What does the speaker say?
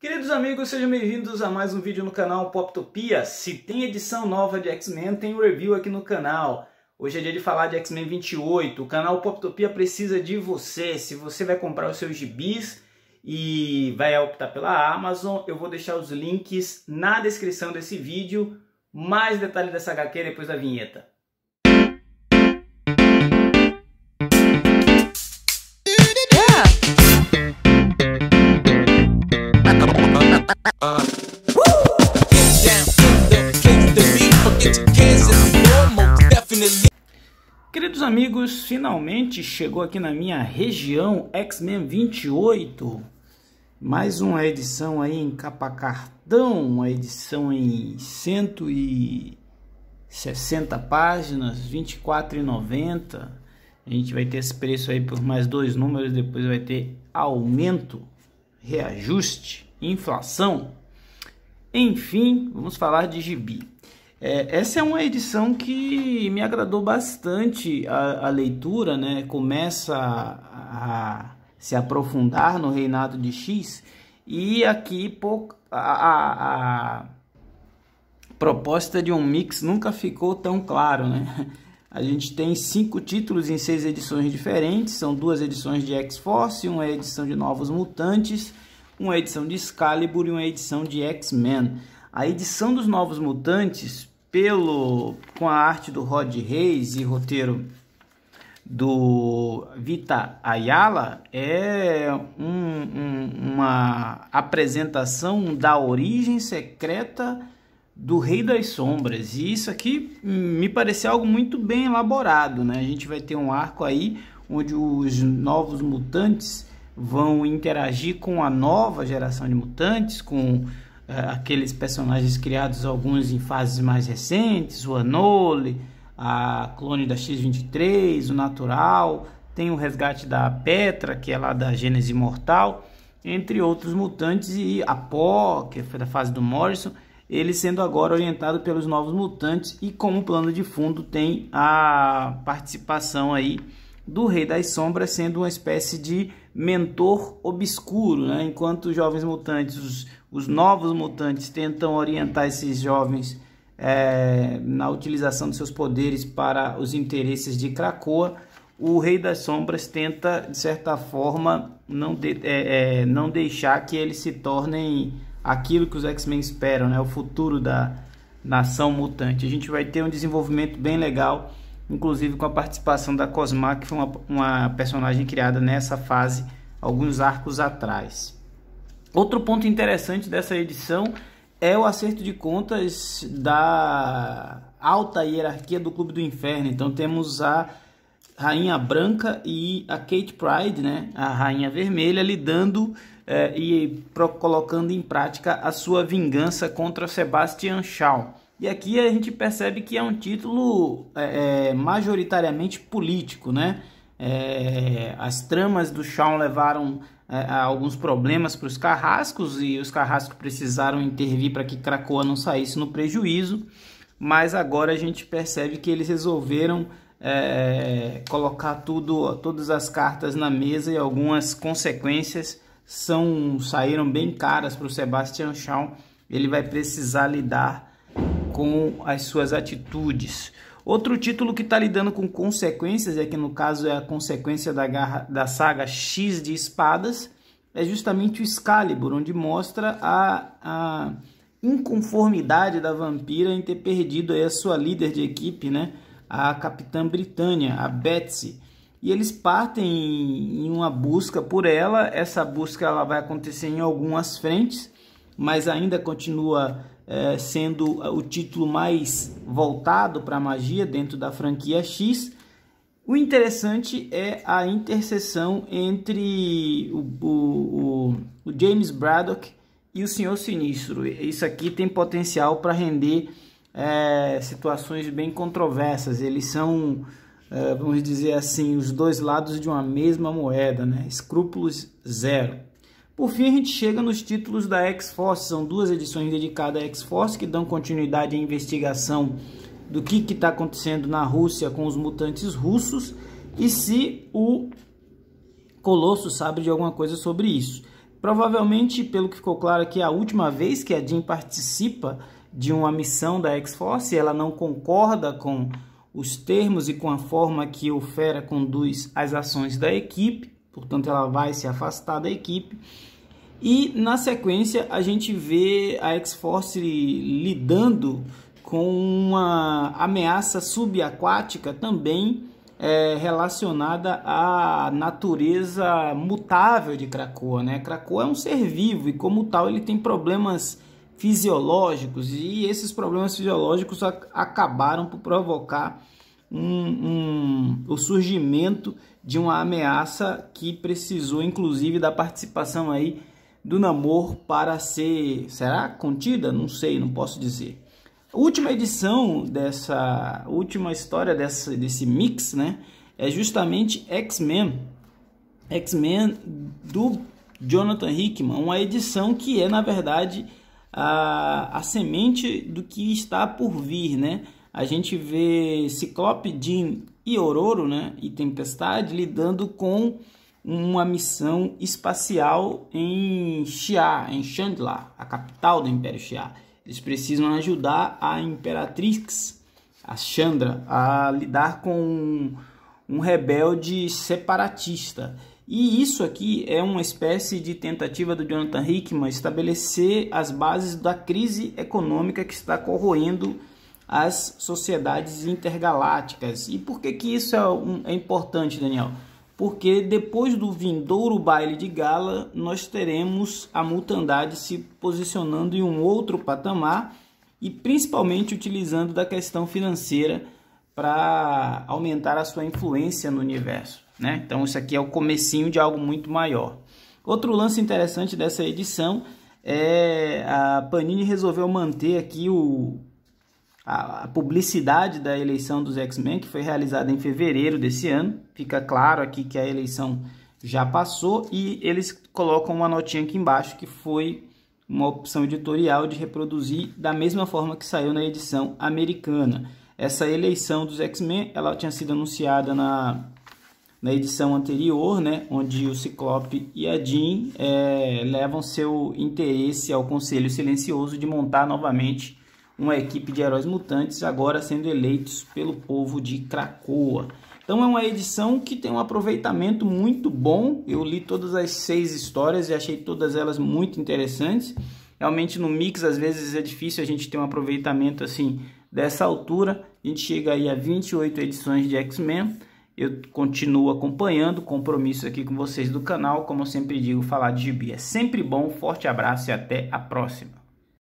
Queridos amigos, sejam bem-vindos a mais um vídeo no canal Poptopia. Se tem edição nova de X-Men, tem review aqui no canal. Hoje é dia de falar de X-Men 28. O canal Poptopia precisa de você. Se você vai comprar os seus gibis e vai optar pela Amazon, eu vou deixar os links na descrição desse vídeo. Mais detalhes dessa HQ depois da vinheta. finalmente chegou aqui na minha região X-Men 28. Mais uma edição aí em capa cartão, uma edição em 160 páginas, R$ 24,90. A gente vai ter esse preço aí por mais dois números, depois vai ter aumento, reajuste, inflação. Enfim, vamos falar de gibi. É, essa é uma edição que me agradou bastante a, a leitura, né? Começa a, a, se aprofundar no reinado de X e aqui pô, a, a proposta de um mix nunca ficou tão claro, né? A gente tem cinco títulos em seis edições diferentes, são duas edições de X-Force, uma edição de Novos Mutantes, uma edição de Excalibur e uma edição de X-Men. A edição dos Novos Mutantes pelo com a arte do Rod Reis e roteiro do Vita Ayala é um, um, uma apresentação da origem secreta do Rei das Sombras. E isso aqui me pareceu algo muito bem elaborado, né? A gente vai ter um arco aí onde os novos mutantes vão interagir com a nova geração de mutantes, com eh, aqueles personagens criados, alguns em fases mais recentes, o Anole, a clone da X-23, o Natural, tem o resgate da Petra, que é lá da Gênese Imortal, entre outros mutantes, e a Pó, que foi da fase do Morrison, ele sendo agora orientado pelos novos mutantes, e como plano de fundo tem a participação aí do Rei das Sombras, sendo uma espécie de mentor obscuro, né? enquanto os jovens mutantes, os, os, novos mutantes, tentam orientar esses jovens é, na utilização de seus poderes para os interesses de Krakoa, o Rei das Sombras tenta, de certa forma, não, de, é, é, não deixar que eles se tornem aquilo que os X-Men esperam, né? o futuro da nação mutante. A gente vai ter um desenvolvimento bem legal inclusive com a participação da Cosma, que foi uma, uma personagem criada nessa fase alguns arcos atrás. Outro ponto interessante dessa edição é o acerto de contas da alta hierarquia do Clube do Inferno. Então temos a Rainha Branca e a Kate Pride, né? a Rainha Vermelha, lidando eh, e colocando em prática a sua vingança contra Sebastian Shaw. E aqui a gente percebe que é um título é, é, majoritariamente político, né? É, as tramas do Shawn levaram é, alguns problemas para os carrascos e os carrascos precisaram intervir para que Cracoa não saísse no prejuízo, mas agora a gente percebe que eles resolveram é, colocar tudo, todas as cartas na mesa e algumas consequências são saíram bem caras para o Sebastian Shaw. Ele vai precisar lidar com as suas atitudes. Outro título que está lidando com consequências, é que no caso é a consequência da, garra, da saga X de espadas, é justamente o Excalibur, onde mostra a, a inconformidade da vampira em ter perdido a sua líder de equipe, né? a capitã Britânia, a Betsy. E eles partem em uma busca por ela. Essa busca ela vai acontecer em algumas frentes mas ainda continua é, sendo o título mais voltado para a magia dentro da franquia X. O interessante é a interseção entre o, o, o, o James Braddock e o Senhor Sinistro. Isso aqui tem potencial para render é, situações bem controversas. Eles são, é, vamos dizer assim, os dois lados de uma mesma moeda, né? escrúpulos zero. Por fim, a gente chega nos títulos da X-Force. São duas edições dedicadas à X-Force que dão continuidade à investigação do que está acontecendo na Rússia com os mutantes russos e se o Colosso sabe de alguma coisa sobre isso. Provavelmente, pelo que ficou claro aqui, é a última vez que a Jean participa de uma missão da X-Force, ela não concorda com os termos e com a forma que o Fera conduz as ações da equipe, portanto ela vai se afastar da equipe. E na sequência a gente vê a X-Force lidando com uma ameaça subaquática também é, relacionada à natureza mutável de Krakoa. Né? Krakoa é um ser vivo e, como tal, ele tem problemas fisiológicos e esses problemas fisiológicos acabaram por provocar um, um, o surgimento de uma ameaça que precisou, inclusive, da participação aí do namoro para ser, será contida? Não sei, não posso dizer. A última edição dessa última história dessa, desse mix, né, é justamente X-Men, X-Men do Jonathan Hickman, uma edição que é na verdade a, a semente do que está por vir, né? A gente vê Ciclope, Jean e Ororo, né, e Tempestade lidando com uma missão espacial em Xia, em Chandla, a capital do Império Xia. Eles precisam ajudar a Imperatrix, a Chandra, a lidar com um, um rebelde separatista. E isso aqui é uma espécie de tentativa do Jonathan Hickman estabelecer as bases da crise econômica que está corroendo as sociedades intergalácticas. E por que, que isso é, um, é importante, Daniel? porque depois do vindouro baile de gala, nós teremos a multandade se posicionando em um outro patamar e principalmente utilizando da questão financeira para aumentar a sua influência no universo. Né? Então isso aqui é o comecinho de algo muito maior. Outro lance interessante dessa edição é a Panini resolveu manter aqui o a, publicidade da eleição dos X-Men, que foi realizada em fevereiro desse ano. Fica claro aqui que a eleição já passou e eles colocam uma notinha aqui embaixo que foi uma opção editorial de reproduzir da mesma forma que saiu na edição americana. Essa eleição dos X-Men, ela tinha sido anunciada na, na edição anterior, né, onde o Ciclope e a Jean é, levam seu interesse ao Conselho Silencioso de montar novamente uma equipe de heróis mutantes, agora sendo eleitos pelo povo de Cracoa. Então é uma edição que tem um aproveitamento muito bom. Eu li todas as seis histórias e achei todas elas muito interessantes. Realmente no mix às vezes é difícil a gente ter um aproveitamento assim dessa altura. A gente chega aí a 28 edições de X-Men. Eu continuo acompanhando, compromisso aqui com vocês do canal. Como eu sempre digo, falar de gibi é sempre bom. Forte abraço e até a próxima.